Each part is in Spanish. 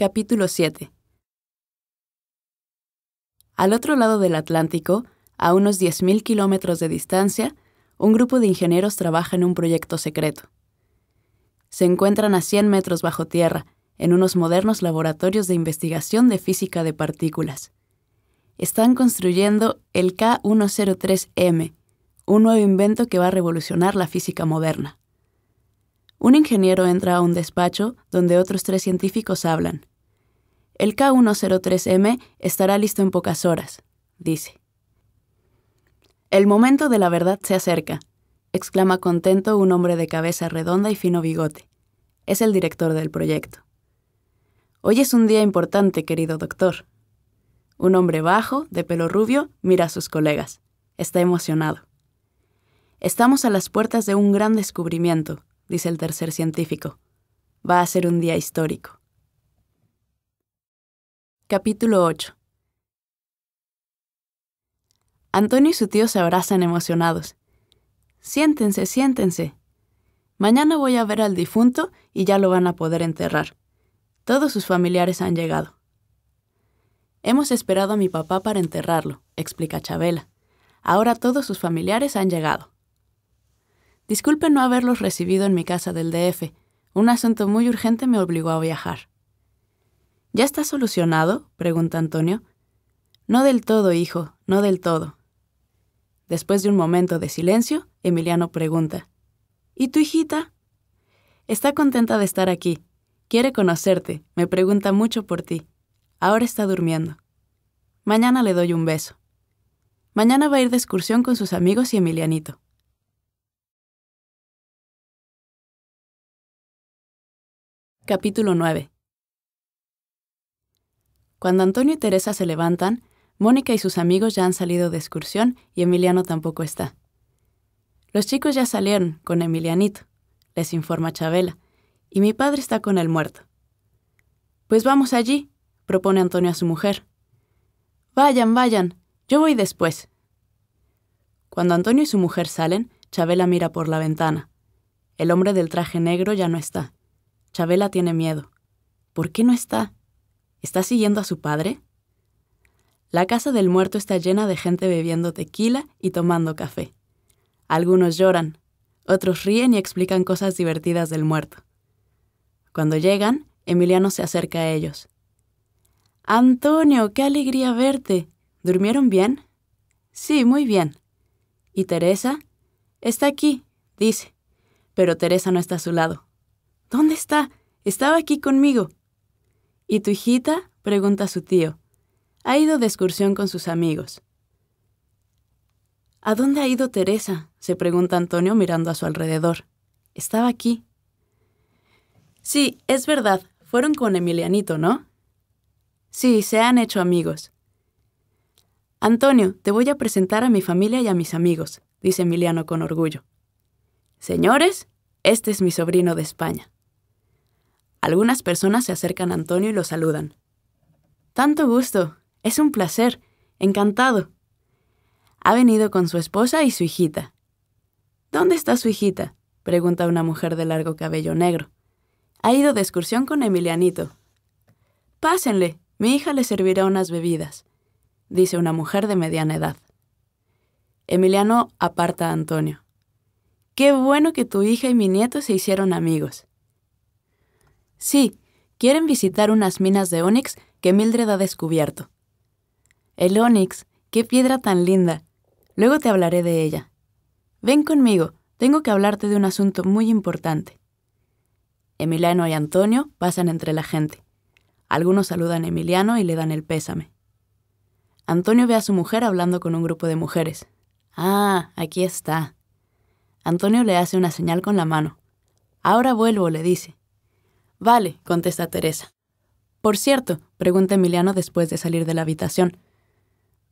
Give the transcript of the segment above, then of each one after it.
Capítulo 7 Al otro lado del Atlántico, a unos 10.000 kilómetros de distancia, un grupo de ingenieros trabaja en un proyecto secreto. Se encuentran a 100 metros bajo tierra, en unos modernos laboratorios de investigación de física de partículas. Están construyendo el K103M, un nuevo invento que va a revolucionar la física moderna. Un ingeniero entra a un despacho donde otros tres científicos hablan. El K103M estará listo en pocas horas, dice. El momento de la verdad se acerca, exclama contento un hombre de cabeza redonda y fino bigote. Es el director del proyecto. Hoy es un día importante, querido doctor. Un hombre bajo, de pelo rubio, mira a sus colegas. Está emocionado. Estamos a las puertas de un gran descubrimiento, dice el tercer científico. Va a ser un día histórico. Capítulo 8 Antonio y su tío se abrazan emocionados. Siéntense, siéntense. Mañana voy a ver al difunto y ya lo van a poder enterrar. Todos sus familiares han llegado. Hemos esperado a mi papá para enterrarlo, explica Chabela. Ahora todos sus familiares han llegado. Disculpe no haberlos recibido en mi casa del DF. Un asunto muy urgente me obligó a viajar. ¿Ya está solucionado? pregunta Antonio. No del todo, hijo, no del todo. Después de un momento de silencio, Emiliano pregunta. ¿Y tu hijita? Está contenta de estar aquí. Quiere conocerte, me pregunta mucho por ti. Ahora está durmiendo. Mañana le doy un beso. Mañana va a ir de excursión con sus amigos y Emilianito. Capítulo cuando Antonio y Teresa se levantan, Mónica y sus amigos ya han salido de excursión y Emiliano tampoco está. Los chicos ya salieron con Emilianito, les informa Chabela, y mi padre está con el muerto. Pues vamos allí, propone Antonio a su mujer. Vayan, vayan, yo voy después. Cuando Antonio y su mujer salen, Chabela mira por la ventana. El hombre del traje negro ya no está. Chabela tiene miedo. ¿Por qué no está? ¿Está siguiendo a su padre? La casa del muerto está llena de gente bebiendo tequila y tomando café. Algunos lloran, otros ríen y explican cosas divertidas del muerto. Cuando llegan, Emiliano se acerca a ellos. Antonio, qué alegría verte. ¿Durmieron bien? Sí, muy bien. ¿Y Teresa? Está aquí, dice. Pero Teresa no está a su lado. ¿Dónde está? Estaba aquí conmigo. ¿Y tu hijita? pregunta su tío. Ha ido de excursión con sus amigos. ¿A dónde ha ido Teresa? se pregunta Antonio mirando a su alrededor. Estaba aquí. Sí, es verdad. Fueron con Emilianito, ¿no? Sí, se han hecho amigos. Antonio, te voy a presentar a mi familia y a mis amigos, dice Emiliano con orgullo. Señores, este es mi sobrino de España. Algunas personas se acercan a Antonio y lo saludan. Tanto gusto. Es un placer. Encantado. Ha venido con su esposa y su hijita. ¿Dónde está su hijita? pregunta una mujer de largo cabello negro. Ha ido de excursión con Emilianito. Pásenle, mi hija le servirá unas bebidas, dice una mujer de mediana edad. Emiliano aparta a Antonio. Qué bueno que tu hija y mi nieto se hicieron amigos. Sí, quieren visitar unas minas de ónix que Mildred ha descubierto. El ónix, qué piedra tan linda. Luego te hablaré de ella. Ven conmigo, tengo que hablarte de un asunto muy importante. Emiliano y Antonio pasan entre la gente. Algunos saludan a Emiliano y le dan el pésame. Antonio ve a su mujer hablando con un grupo de mujeres. Ah, aquí está. Antonio le hace una señal con la mano. Ahora vuelvo, le dice. Vale, contesta Teresa. Por cierto, pregunta Emiliano después de salir de la habitación.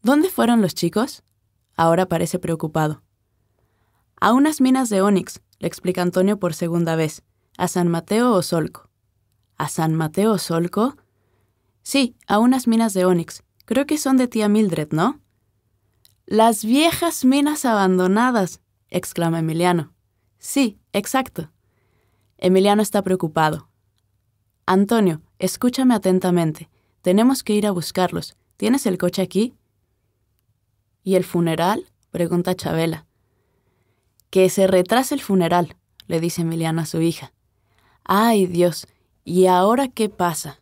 ¿Dónde fueron los chicos? Ahora parece preocupado. A unas minas de Onix, le explica Antonio por segunda vez. A San Mateo o Solco. ¿A San Mateo o Solco? Sí, a unas minas de Onix. Creo que son de tía Mildred, ¿no? Las viejas minas abandonadas, exclama Emiliano. Sí, exacto. Emiliano está preocupado. Antonio, escúchame atentamente. Tenemos que ir a buscarlos. ¿Tienes el coche aquí? ¿Y el funeral? pregunta Chabela. Que se retrase el funeral, le dice Emiliano a su hija. Ay Dios, ¿y ahora qué pasa?